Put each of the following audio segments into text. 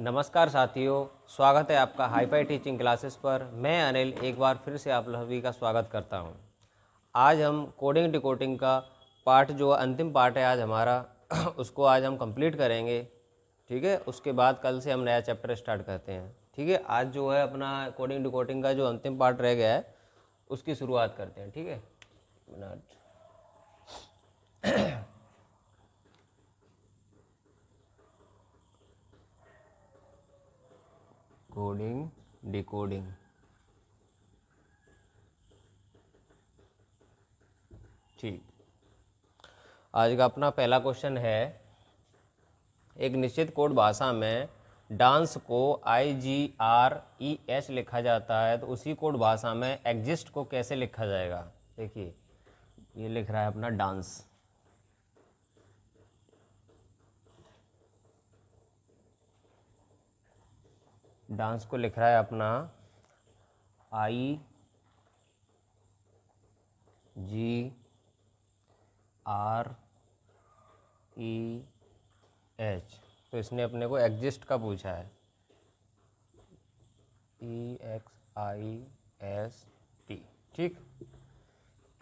नमस्कार साथियों स्वागत है आपका हाईफाई टीचिंग क्लासेस पर मैं अनिल एक बार फिर से आप सभी का स्वागत करता हूं आज हम कोडिंग डिकोडिंग का पार्ट जो अंतिम पार्ट है आज हमारा उसको आज हम कंप्लीट करेंगे ठीक है उसके बाद कल से हम नया चैप्टर स्टार्ट करते हैं ठीक है आज जो है अपना कोडिंग डिकोडिंग का जो अंतिम पार्ट रह गया है उसकी शुरुआत करते हैं ठीक है कोडिंग डिकोडिंग ठीक आज का अपना पहला क्वेश्चन है एक निश्चित कोड भाषा में डांस को आई जी आर ई एच लिखा जाता है तो उसी कोड भाषा में एग्जिस्ट को कैसे लिखा जाएगा देखिए ये लिख रहा है अपना डांस डांस को लिख रहा है अपना आई जी आर ई एच तो इसने अपने को एग्जिस्ट का पूछा है E X I S T ठीक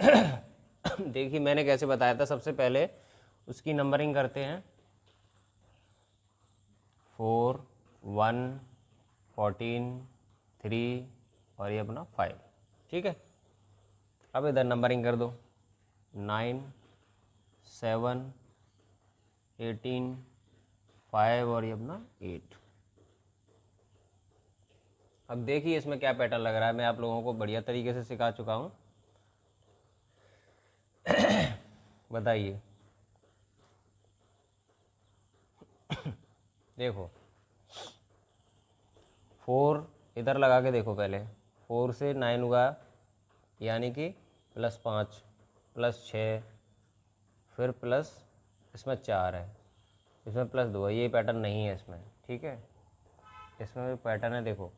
देखिए मैंने कैसे बताया था सबसे पहले उसकी नंबरिंग करते हैं फोर वन फोर्टीन थ्री और ये अपना फाइव ठीक है अब इधर नंबरिंग कर दो नाइन सेवन एटीन फाइव और ये अपना एट अब देखिए इसमें क्या पैटर्न लग रहा है मैं आप लोगों को बढ़िया तरीके से सिखा चुका हूँ बताइए देखो फोर इधर लगा के देखो पहले फोर से नाइन हुआ यानी कि प्लस पाँच प्लस छः फिर प्लस इसमें चार है इसमें प्लस दो है ये पैटर्न नहीं है इसमें ठीक है इसमें भी पैटर्न है देखो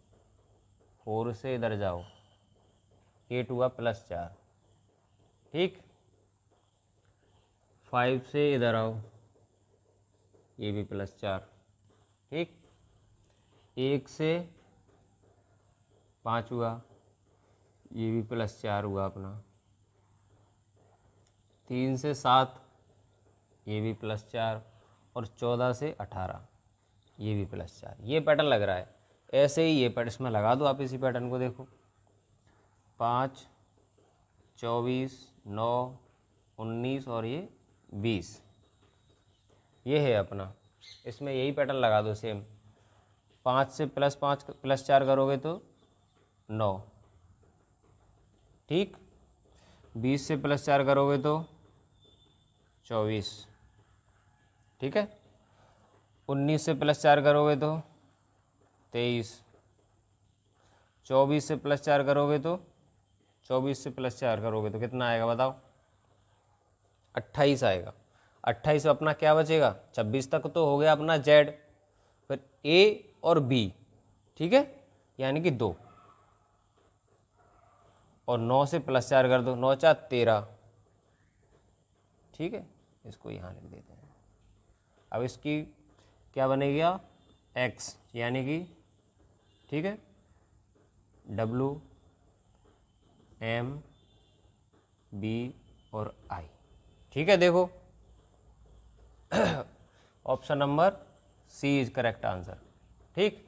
फोर से इधर जाओ एट हुआ प्लस चार ठीक फाइव से इधर आओ ये भी प्लस चार ठीक एक से पाँच हुआ ये भी प्लस चार हुआ अपना तीन से सात ये भी प्लस चार और चौदह से अठारह ये भी प्लस चार ये पैटर्न लग रहा है ऐसे ही ये पैटर्न इसमें लगा दो आप इसी पैटर्न को देखो पाँच चौबीस नौ उन्नीस और ये बीस ये है अपना इसमें यही पैटर्न लगा दो सेम पाँच से प्लस पाँच प्लस चार करोगे तो नौ ठीक बीस से प्लस चार करोगे तो चौबीस ठीक है उन्नीस से प्लस चार करोगे तो तेईस चौबीस से प्लस चार करोगे तो चौबीस से प्लस चार करोगे तो कितना आएगा बताओ अट्ठाईस आएगा अट्ठाईस अपना क्या बचेगा छब्बीस तक तो हो गया अपना जेड फिर ए और बी ठीक है यानी कि दो और नौ से प्लस चार कर दो नौ चार तेरह ठीक है इसको यहाँ लिख देते हैं अब इसकी क्या बनेगा एक्स यानी कि ठीक है डब्लू एम बी और आई ठीक है देखो option number C is correct answer ठीक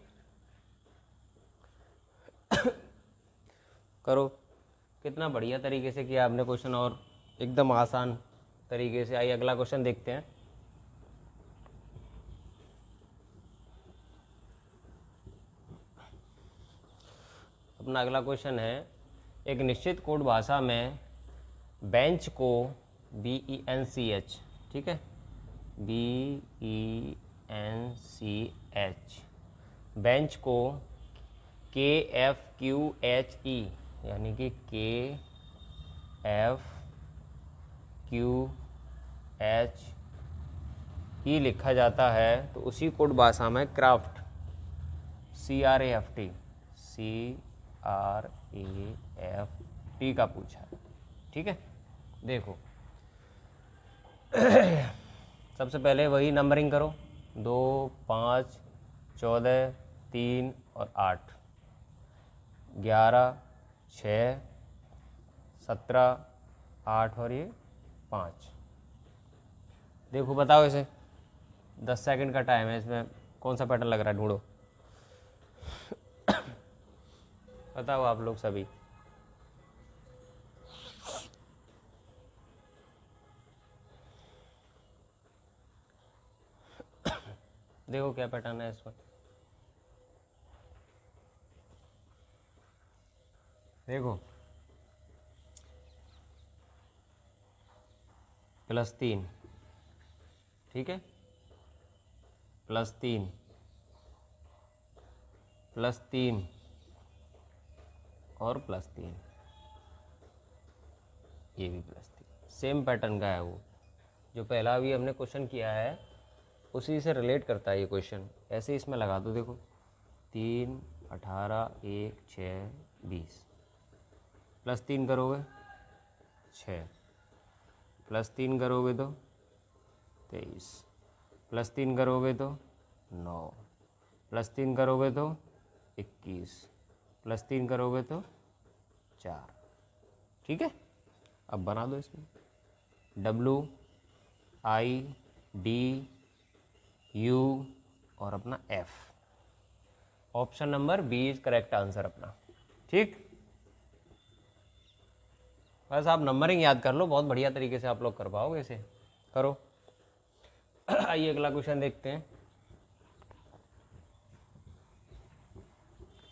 करो कितना बढ़िया तरीके से किया आपने क्वेश्चन और एकदम आसान तरीके से आइए अगला क्वेश्चन देखते हैं अपना अगला क्वेश्चन है एक निश्चित कोड भाषा में बेंच को B E N C H ठीक है B E N C H bench को K F Q H E यानी कि के एफ क्यू एच ई लिखा जाता है तो उसी कोड भाषा में craft C R A F T C R A F T का पूछा है ठीक है देखो सबसे पहले वही नंबरिंग करो दो पाँच चौदह तीन और आठ ग्यारह छः सत्रह आठ और ये पाँच देखो बताओ इसे दस सेकंड का टाइम है इसमें कौन सा पैटर्न लग रहा है ढूंढो बताओ आप लोग सभी देखो क्या पैटर्न है इसमें देखो प्लस तीन ठीक है प्लस तीन प्लस तीन और प्लस तीन ये भी प्लस तीन सेम पैटर्न का है वो जो पहला भी हमने क्वेश्चन किया है उसी से रिलेट करता है ये क्वेश्चन ऐसे इसमें लगा दो देखो तीन अठारह एक छः बीस प्लस तीन करोगे छः प्लस तीन करोगे तो तेईस प्लस तीन करोगे तो नौ प्लस तीन करोगे तो इक्कीस प्लस तीन करोगे तो चार ठीक है अब बना दो इसमें डब्लू आई डी यू और अपना F option number B is correct answer अपना ठीक बस आप नंबरिंग याद कर लो बहुत बढ़िया तरीके से आप लोग कर पाओगे इसे करो आइए अगला क्वेश्चन देखते हैं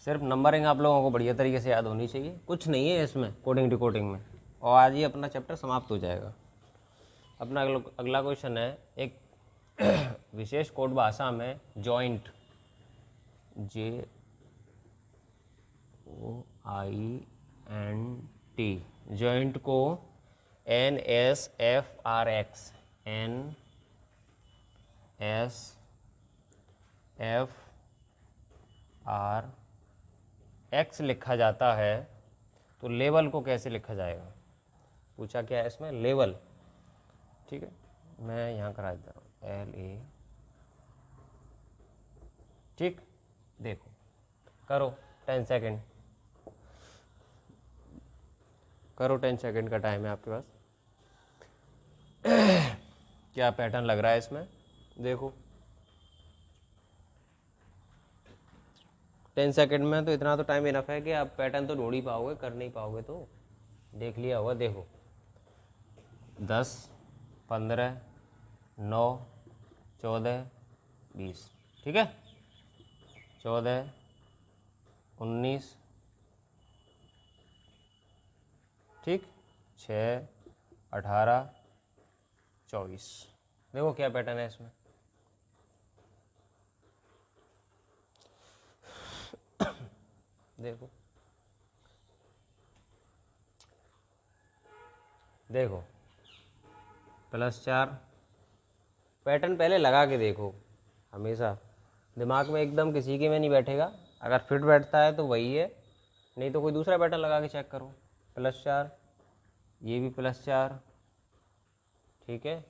सिर्फ नंबरिंग आप लोगों को बढ़िया तरीके से याद होनी चाहिए कुछ नहीं है इसमें कोडिंग डिकोडिंग में और आज ही अपना चैप्टर समाप्त हो जाएगा अपना अगला क्वेश्चन है एक विशेष कोड भाषा में joint J O I N T joint को N S F R X N S F R X लिखा जाता है तो लेवल को कैसे लिखा जाएगा पूछा क्या है इसमें लेवल ठीक है मैं यहाँ करा देता हूँ एल ए ठीक देखो करो टेन सेकेंड करो टेन सेकेंड का टाइम है आपके पास क्या पैटर्न लग रहा है इसमें देखो टेन सेकेंड में तो इतना तो टाइम इनफ है कि आप पैटर्न तो ढूंढ ही पाओगे कर नहीं पाओगे तो देख लिया होगा देखो दस पंद्रह नौ चौदह बीस ठीक है चौदह उन्नीस ठीक छः अठारह चौबीस देखो क्या पैटर्न है इसमें देखो देखो प्लस चार पैटर्न पहले लगा के देखो हमेशा दिमाग में एकदम किसी के में नहीं बैठेगा अगर फिट बैठता है तो वही है नहीं तो कोई दूसरा पैटर्न लगा के चेक करो प्लस चार ये भी प्लस चार ठीक है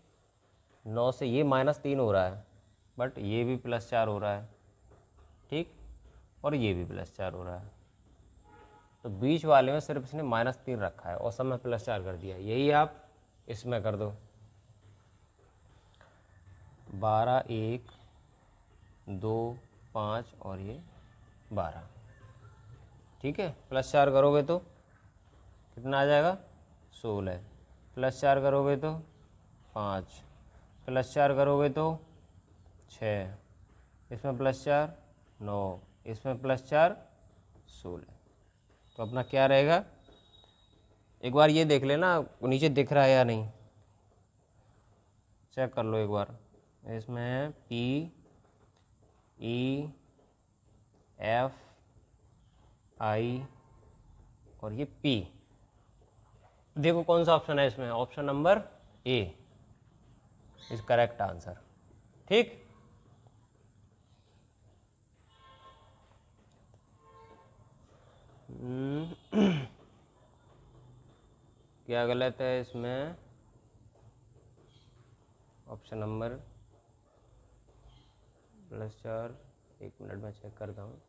नौ से ये माइनस तीन हो रहा है बट ये भी प्लस चार हो रहा है ठीक और ये भी प्लस चार हो रहा है तो बीच वाले में सिर्फ इसने माइनस तीन रखा है और सब में प्लस चार कर दिया यही आप इसमें कर दो बारह एक दो पाँच और ये बारह ठीक है प्लस चार करोगे तो कितना आ जाएगा सोलह प्लस चार करोगे तो पाँच प्लस चार करोगे तो छ इसमें प्लस चार नौ इसमें प्लस चार सोलह तो अपना क्या रहेगा एक बार ये देख लेना नीचे दिख रहा है या नहीं चेक कर लो एक बार इसमें पी ई एफ आई और ये पी देखो कौन सा ऑप्शन है इसमें option number A is correct answer ठीक हम्म। क्या गलत है इसमें ऑप्शन नंबर प्लस चार एक मिनट में चेक करता हूँ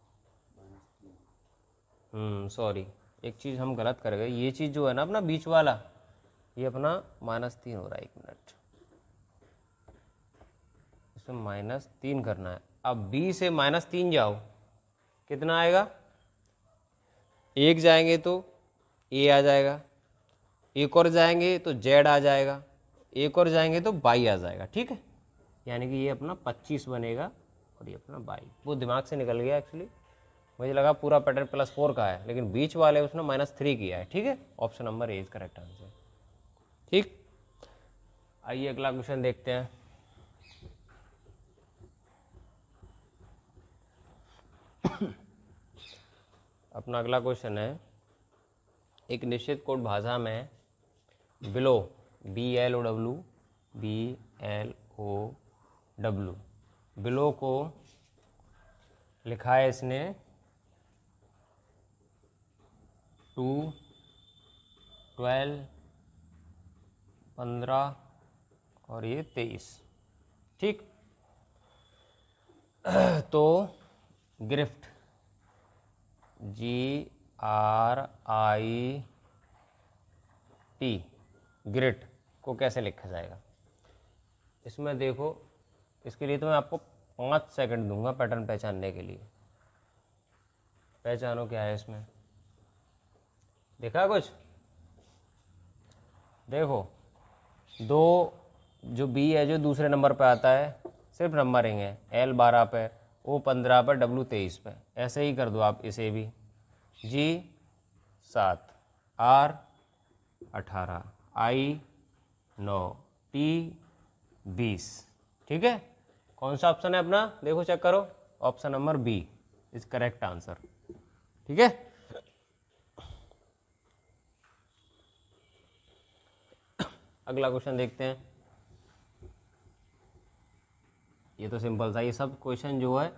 सॉरी हम्म, एक चीज़ हम गलत कर गए ये चीज़ जो है ना अपना बीच वाला ये अपना माइनस तीन हो रहा है एक मिनट इसमें माइनस तीन करना है अब बी से माइनस तीन जाओ कितना आएगा एक जाएंगे तो ए आ जाएगा एक और जाएंगे तो जेड आ जाएगा एक और जाएंगे तो बाई आ जाएगा ठीक है यानी कि ये अपना पच्चीस बनेगा और ये अपना बाई वो दिमाग से निकल गया एक्चुअली मुझे लगा पूरा पैटर्न प्लस फोर का है लेकिन बीच वाले उसने माइनस थ्री किया है ठीक है option number A is correct answer ठीक आइए अगला क्वेश्चन देखते हैं अपना अगला क्वेश्चन है एक निश्चित कोड भाषा में below B L O W B L O W below को लिखा है इसने टू ट्वेल्व पंद्रह और ये तेईस ठीक तो grift G R I T grit को कैसे लिखा जाएगा इसमें देखो इसके लिए तो मैं आपको पाँच सेकंड दूंगा पैटर्न पहचानने के लिए पहचानो क्या है इसमें देखा कुछ देखो दो जो बी है जो दूसरे नंबर पे आता है सिर्फ नंबरिंग है एल बारह पे ओ पंद्रह पे डब्लू तेईस पे ऐसे ही कर दो आप इसे भी जी सात आर अठारह आई नौ टी बीस ठीक है कौन सा ऑप्शन है अपना देखो चेक करो option number B is correct answer ठीक है अगला क्वेश्चन देखते हैं ये तो सिंपल था ये सब क्वेश्चन जो है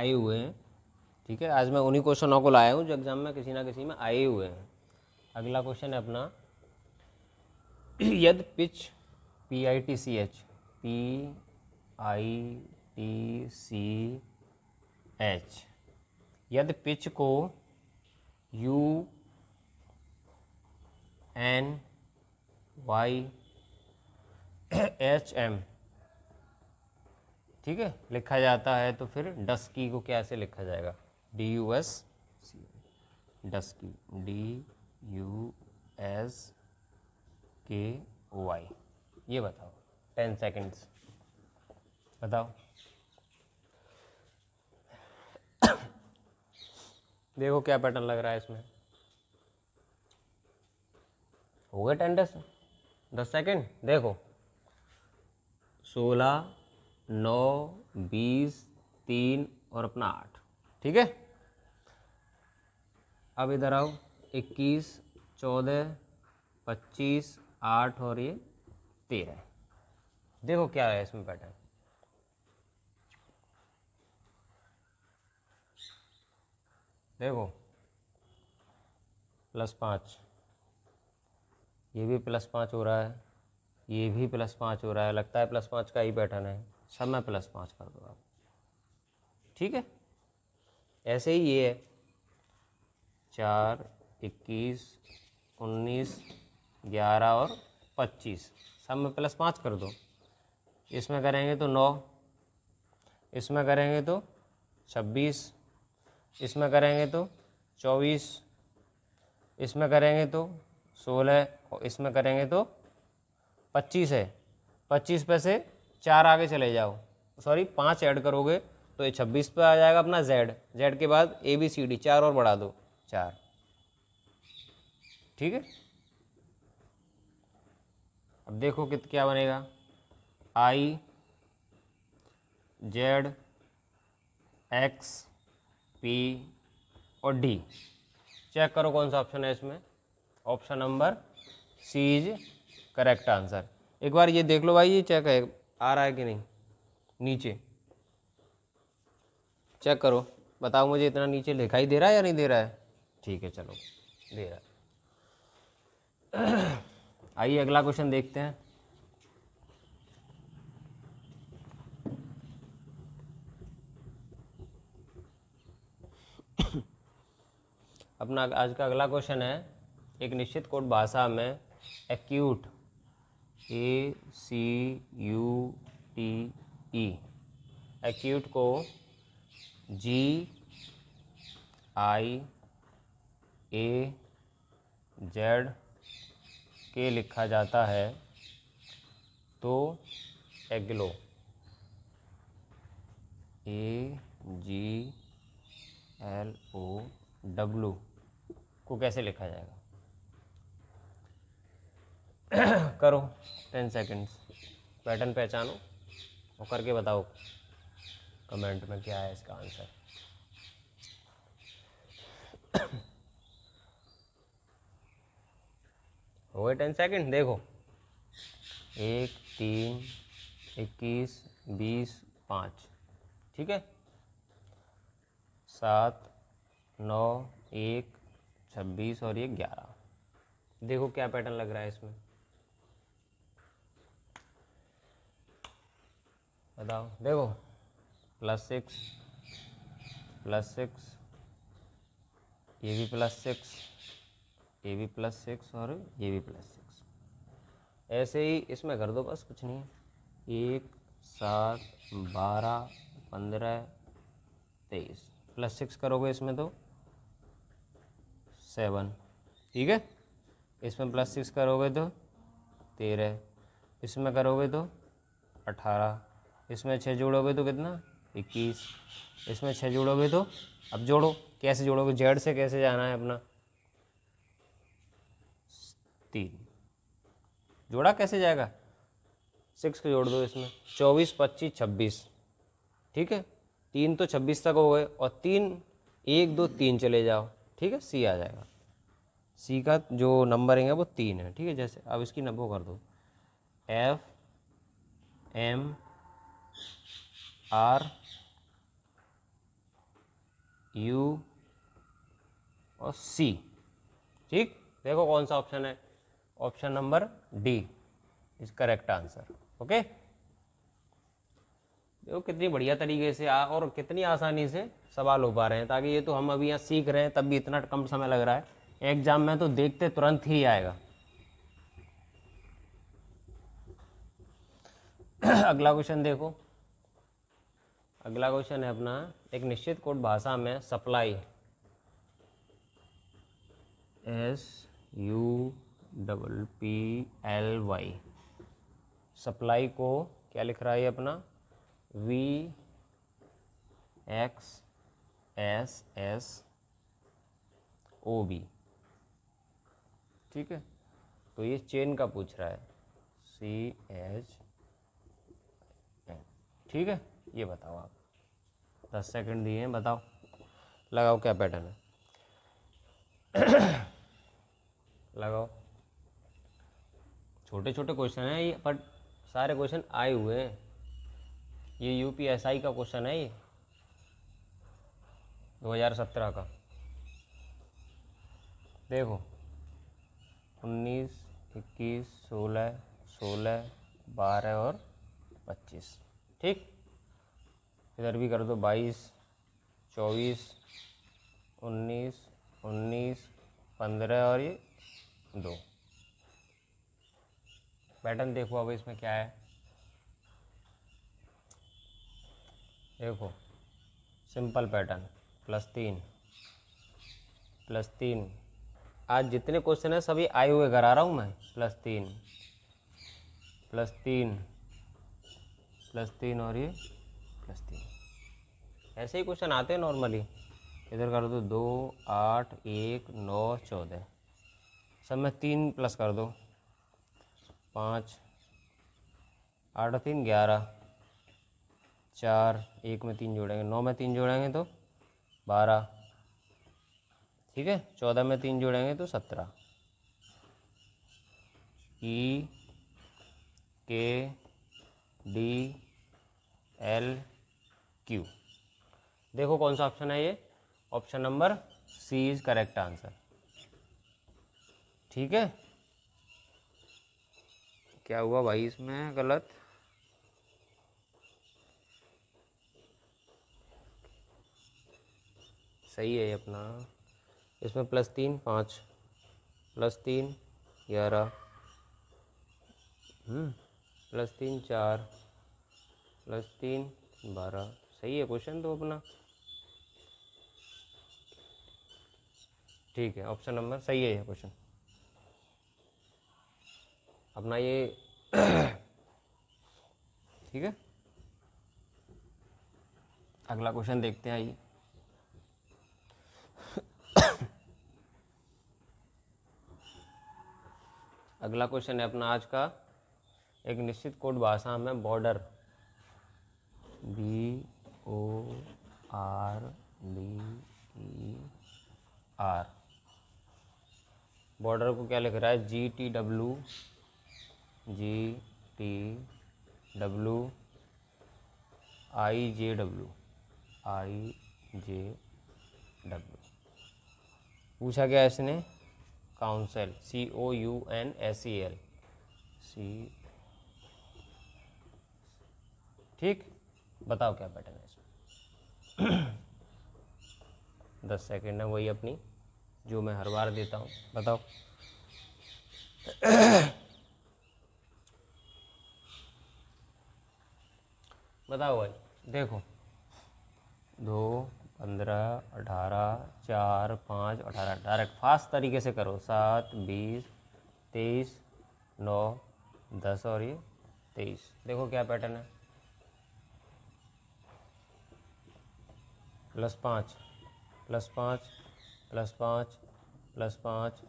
आए हुए हैं ठीक है आज मैं उन्हीं क्वेश्चनों को लाया हूँ जो एग्जाम में किसी ना किसी में आए हुए हैं अगला क्वेश्चन है अपना यद pitch P I T C H P I T C H यद पिच को U N Y H M ठीक है लिखा जाता है तो फिर डस्की को कैसे लिखा जाएगा D U S dusky D U S K Y ये बताओ टेन सेकेंड्स बताओ देखो क्या पैटर्न लग रहा है इसमें हो गए टेन दस दस सेकेंड देखो सोलह नौ बीस तीन और अपना आठ ठीक है अब इधर आओ इक्कीस चौदह पच्चीस आठ और ये तेरह देखो क्या है इसमें पैटर्न देखो प्लस पाँच ये भी प्लस पाँच हो रहा है ये भी प्लस पाँच हो रहा है लगता है प्लस पाँच का ही पैटर्न है सब मैं प्लस पाँच कर दो आप ठीक है ऐसे ही ये है चार इक्कीस उन्नीस ग्यारह और पच्चीस सब में प्लस पाँच कर दो इसमें करेंगे तो नौ इसमें करेंगे तो छब्बीस इसमें करेंगे तो चौबीस इसमें करेंगे तो सोलह और इसमें करेंगे तो पच्चीस है पच्चीस पे से चार आगे चले जाओ सॉरी पाँच ऐड करोगे तो ये छब्बीस पे आ जाएगा अपना जेड जेड के बाद ए बी सी डी चार और बढ़ा दो चार ठीक है अब देखो कित क्या बनेगा आई जेड एक्स पी और डी चेक करो कौन सा ऑप्शन है इसमें option number C is correct answer एक बार ये देख लो भाई ये चेक है आ रहा है कि नहीं नीचे चेक करो बताओ मुझे इतना नीचे लिखा ही दे रहा है या नहीं दे रहा है ठीक है चलो दे रहा है आइए अगला क्वेश्चन देखते हैं अपना आज का अगला क्वेश्चन है एक निश्चित कोट भाषा में acute A C U T E acute को जी आई ए जेड के लिखा जाता है तो एग्लो ए जी एल ओ डब्लू को कैसे लिखा जाएगा करो टेन सेकेंड्स पैटर्न पहचानो और करके बताओ कमेंट में क्या है इसका आंसर हो गए टेन सेकेंड देखो एक तीन इक्कीस बीस पाँच ठीक है सात नौ एक छब्बीस और ये ग्यारह देखो क्या पैटर्न लग रहा है इसमें बताओ देखो प्लस सिक्स प्लस सिक्स ये भी प्लस सिक्स ये भी प्लस सिक्स और ये भी प्लस सिक्स ऐसे ही इसमें कर दो बस कुछ नहीं एक सात बारह पंद्रह तेईस प्लस सिक्स करोगे इसमें तो सेवन ठीक है इसमें प्लस सिक्स करोगे तो तेरह इसमें करोगे तो अठारह इसमें छः जोड़ोगे तो कितना इक्कीस इसमें छः जोड़ोगे तो अब जोड़ो कैसे जोड़ोगे जेड से कैसे जाना है अपना तीन जोड़ा कैसे जाएगा सिक्स को जोड़ दो इसमें चौबीस पच्चीस छब्बीस ठीक है तीन तो छब्बीस तक हो गए और तीन एक दो तीन चले जाओ ठीक है सी आ जाएगा सी का जो नंबरिंग है वो तीन है ठीक है जैसे अब इसकी नब्बो कर दो एफ एम आर यू और सी ठीक देखो कौन सा ऑप्शन है option number D is correct answer okay देखो कितनी बढ़िया तरीके से आ और कितनी आसानी से सवाल हो पा रहे हैं ताकि ये तो हम अभी यहाँ सीख रहे हैं तब भी इतना कम समय लग रहा है एग्जाम में तो देखते तुरंत ही आएगा अगला क्वेश्चन देखो अगला क्वेश्चन है अपना एक निश्चित कोड भाषा में supply S U double P L Y supply को क्या लिख रहा है अपना V X S S O B ठीक है तो ये चेन का पूछ रहा है सी एच ठीक है ये बताओ आप दस सेकंड दिए हैं बताओ लगाओ क्या पैटर्न है लगाओ छोटे छोटे क्वेश्चन हैं ये बट सारे क्वेश्चन आए हुए हैं ये यू पी एस आई का क्वेश्चन है ये 2017 का देखो 19, 21, 16, 16, 12 और 25 ठीक इधर भी कर दो बाईस चौबीस उन्नीस उन्नीस पंद्रह और ये दो पैटर्न देखो अब इसमें क्या है देखो सिंपल पैटर्न प्लस तीन प्लस तीन आज जितने क्वेश्चन हैं सभी आए हुए घर आ रहा हूँ मैं प्लस तीन प्लस तीन प्लस तीन और ये प्लस तीन ऐसे ही क्वेश्चन आते हैं नॉर्मली इधर कर दो दो आठ एक नौ चौदह सब में तीन प्लस कर दो पाँच आठ तीन ग्यारह चार एक में तीन जोड़ेंगे नौ में तीन जोड़ेंगे तो बारह ठीक है चौदह में तीन जोड़ेंगे तो सत्रह ई के डी एल क्यू देखो कौन सा ऑप्शन है ये option number C is correct answer ठीक है क्या हुआ भाई इसमें गलत सही है अपना इसमें प्लस तीन पाँच प्लस तीन ग्यारह प्लस हम्म, तीन चार प्लस तीन बारह सही है क्वेश्चन तो अपना ठीक है ऑप्शन नंबर सही है ये क्वेश्चन अपना ये ठीक है अगला क्वेश्चन देखते हैं आइए अगला क्वेश्चन है अपना आज का एक निश्चित कोड भाषा में border B O R B E R border को क्या लिख रहा है G T W G T W I J W I J W पूछा गया इसने council C O U N S E L C ठीक बताओ क्या पैटर्न है दस सेकंड है वही अपनी जो मैं हर बार देता हूँ बताओ बताओ भाई देखो दो पंद्रह अठारह चार पाँच अठारह डायरेक्ट फास्ट तरीके से करो सात बीस तेईस नौ दस और ये तेईस देखो क्या पैटर्न है प्लस पाँच प्लस पाँच प्लस पाँच प्लस पाँच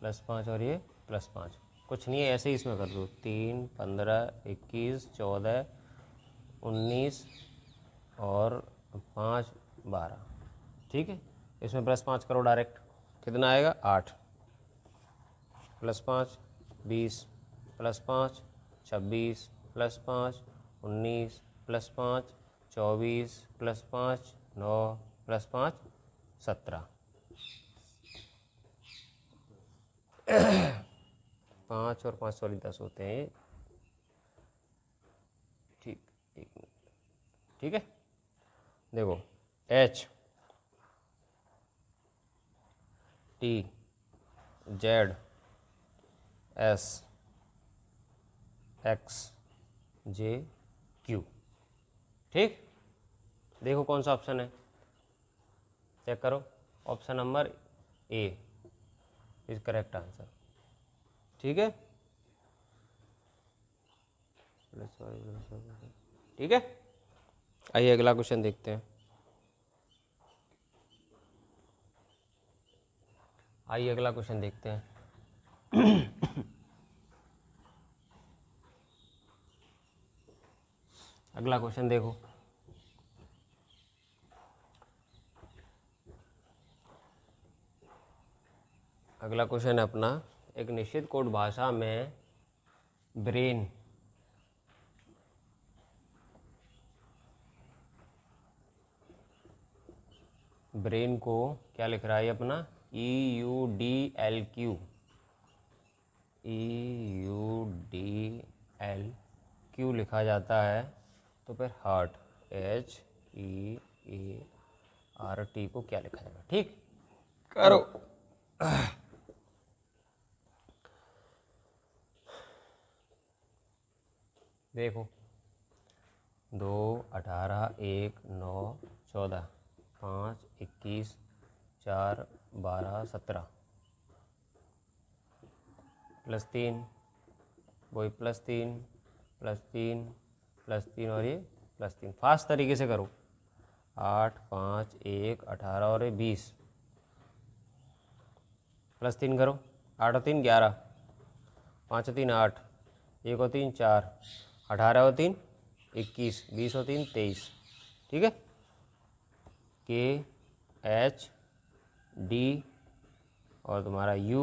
प्लस पाँच और ये प्लस पाँच कुछ नहीं है ऐसे ही इसमें कर दो तीन पंद्रह इक्कीस चौदह उन्नीस और पाँच बारह ठीक है इसमें प्लस पाँच करो डायरेक्ट कितना आएगा आठ प्लस पाँच बीस प्लस पाँच छब्बीस प्लस पाँच उन्नीस प्लस पाँच चौबीस प्लस पाँच नौ प्लस पाँच सत्रह पाँच और पाँच सॉरी दस होते हैं ये ठीक एक मिनट ठीक है देखो H T Z S X J Q ठीक देखो कौन सा ऑप्शन है चेक करो option number A is correct answer ठीक है ठीक है आइए अगला क्वेश्चन देखते हैं आइए अगला क्वेश्चन देखते हैं अगला क्वेश्चन देखो अगला क्वेश्चन है अपना एक निश्चित कोड भाषा में ब्रेन ब्रेन को क्या लिख रहा है अपना E U D L Q E U D L Q लिखा जाता है तो फिर heart H E A R T को क्या लिखा जाएगा ठीक करो तो देखो दो अठारह एक नौ चौदह पाँच इक्कीस चार बारह सत्रह प्लस तीन वही प्लस तीन प्लस तीन प्लस तीन और ये प्लस तीन फास्ट तरीके से करो आठ पाँच एक अठारह और ये बीस प्लस तीन करो आठ और तीन ग्यारह पाँच और तीन आठ एक और तीन चार अठारह और तीन इक्कीस बीस और तीन तेईस ठीक है के एच डी और तुम्हारा यू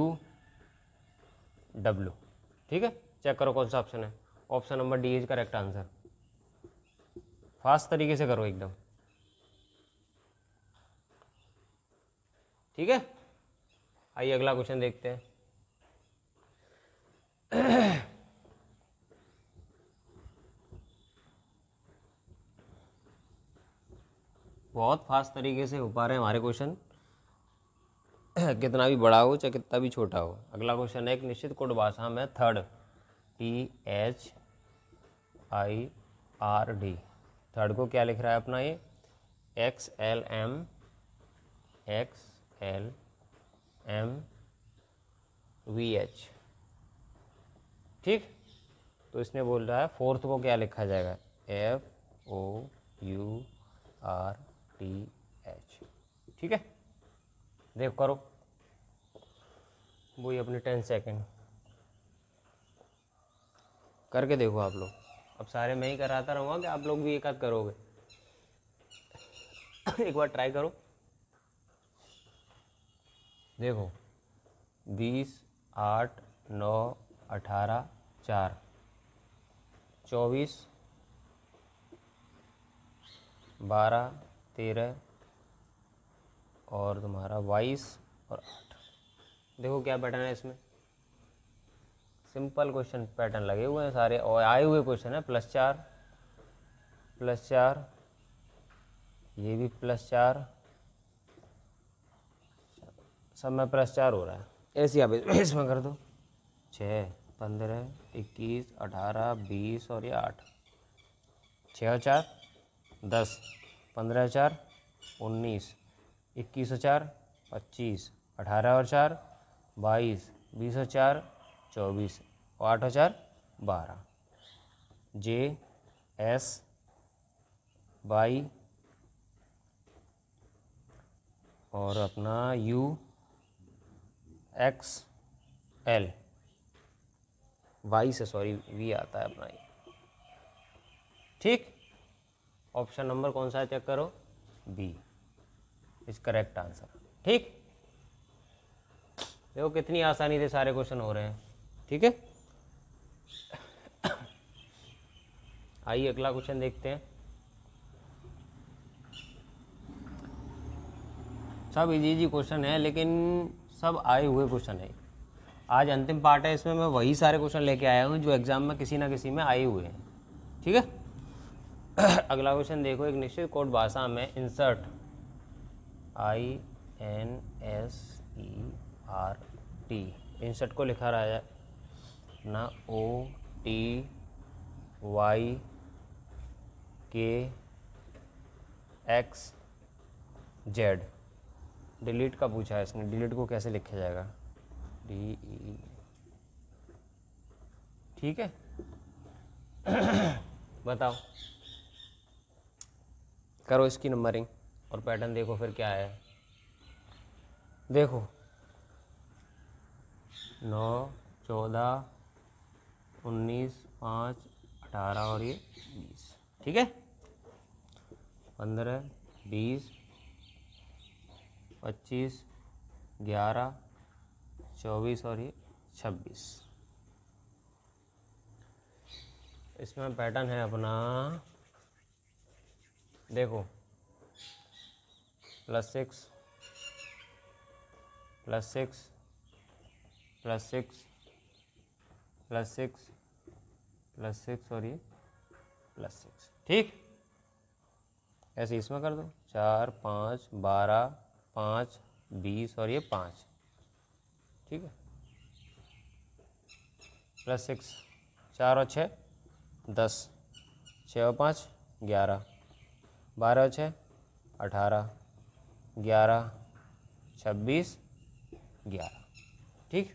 डब्ल्यू ठीक है चेक करो कौन सा ऑप्शन है option number D is correct answer fast तरीके से करो एकदम ठीक है आइए अगला क्वेश्चन देखते हैं बहुत फास्ट तरीके से हो पा रहे हैं हमारे क्वेश्चन कितना भी बड़ा हो चाहे कितना भी छोटा हो अगला क्वेश्चन है एक निश्चित कोड भाषा में third T H I R D third को क्या लिख रहा है अपना ये X L M X L M V H ठीक तो इसने बोल रहा है फोर्थ को क्या लिखा जाएगा F O U R T H ठीक है देखो करो ही अपने टेन सेकेंड करके देखो आप लोग अब सारे मैं ही कराता रहूँगा कि आप लोग भी एक आध करोगे एक बार ट्राई करो देखो बीस आठ नौ अठारह चार चौबीस बारह तेरह और तुम्हारा बाईस और आठ देखो क्या पैटर्न है इसमें सिंपल क्वेश्चन पैटर्न लगे हुए हैं सारे और आए हुए क्वेश्चन है प्लस चार प्लस चार ये भी प्लस चार सब में प्लस चार हो रहा है ऐसे आप इसमें कर दो छः पंद्रह इक्कीस अठारह बीस और ये आठ छः और चार दस पंद्रह हज़ार उन्नीस इक्कीस हज़ार पच्चीस अठारह हज़ार बाईस बीस हज़ार चौबीस आठ हज़ार बारह जे एस बाई और अपना यू एक्स एल वाई से सॉरी वी आता है अपना ये ठीक ऑप्शन नंबर कौन सा है चेक करो बी इज करेक्ट आंसर ठीक देखो कितनी आसानी से सारे क्वेश्चन हो रहे हैं ठीक है आइए अगला क्वेश्चन देखते हैं सब इजी इजी क्वेश्चन है लेकिन सब आए हुए क्वेश्चन है आज अंतिम पार्ट है इसमें मैं वही सारे क्वेश्चन लेके आया हूँ जो एग्ज़ाम में किसी ना किसी में आए हुए हैं ठीक है अगला क्वेश्चन देखो एक निश्चित कोड भाषा में insert I N S E R T insert को लिखा रहा है ना O T Y K X Z delete का पूछा है इसने डिलीट को कैसे लिखा जाएगा डी ई e ठीक है बताओ करो इसकी नंबरिंग और पैटर्न देखो फिर क्या है देखो नौ चौदह उन्नीस पाँच अठारह और ये बीस ठीक है पंद्रह बीस पच्चीस ग्यारह चौबीस और ये छब्बीस इसमें पैटर्न है अपना देखो plus six plus six plus six plus six plus six और ये प्लस सिक्स ठीक ऐसे इसमें कर दो चार पाँच बारह पाँच बीस और ये पाँच ठीक है प्लस सिक्स चार और छः दस छः और पाँच ग्यारह बारह छः अठारह ग्यारह छब्बीस ग्यारह ठीक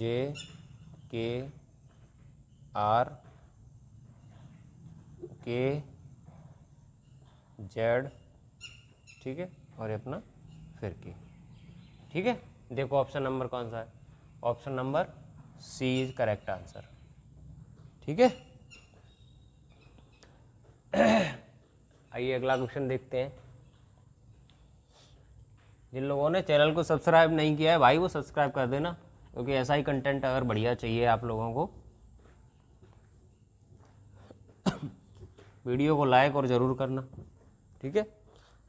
जे के आर के जेड ठीक है और ये अपना फिर के ठीक है देखो ऑप्शन नंबर कौन सा है option number C is correct answer ठीक है आइए अगला क्वेश्चन देखते हैं जिन लोगों ने चैनल को सब्सक्राइब नहीं किया है भाई वो सब्सक्राइब कर देना क्योंकि ऐसा ही कंटेंट अगर बढ़िया चाहिए आप लोगों को वीडियो को लाइक और ज़रूर करना ठीक है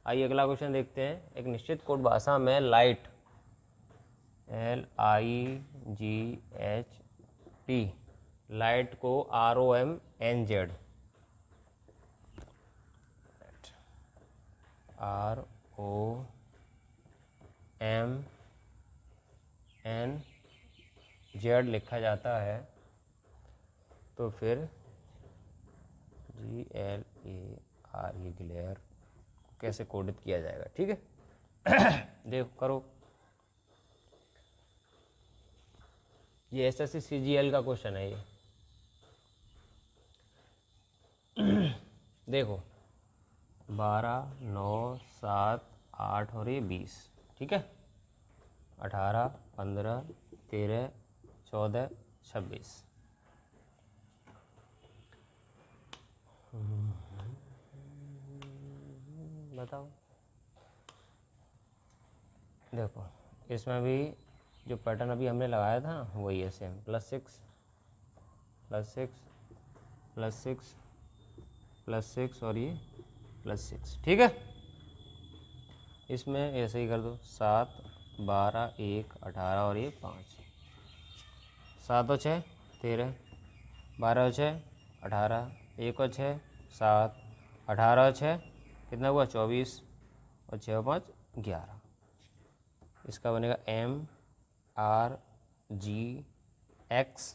आइए अगला क्वेश्चन देखते हैं एक निश्चित कोड भाषा में light L I G H T light को R O M N Z R O M N Z लिखा जाता है तो फिर जी एल ए आर ये ग्लेयर कैसे कोडित किया जाएगा ठीक है देखो करो ये S S C G L का क्वेश्चन है ये देखो बारह नौ सात आठ और ये बीस ठीक है अठारह पंद्रह तेरह चौदह छब्बीस बताओ देखो इसमें भी जो पैटर्न अभी हमने लगाया था वही है same plus six plus six plus six plus six और ये प्लस सिक्स ठीक है इसमें ऐसे ही कर दो सात बारह एक अठारह और ये पाँच सात और छः तेरह बारह और छः अठारह एक और छः सात अठारह और छः कितना हुआ चौबीस और छः और पाँच ग्यारह इसका बनेगा एम आर जी एक्स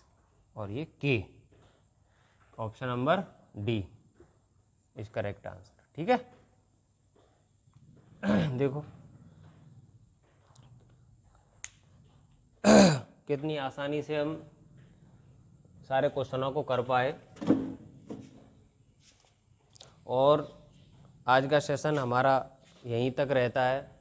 और ये K option number D is correct answer ठीक है देखो कितनी आसानी से हम सारे क्वेश्चनों को कर पाए और आज का सेशन हमारा यहीं तक रहता है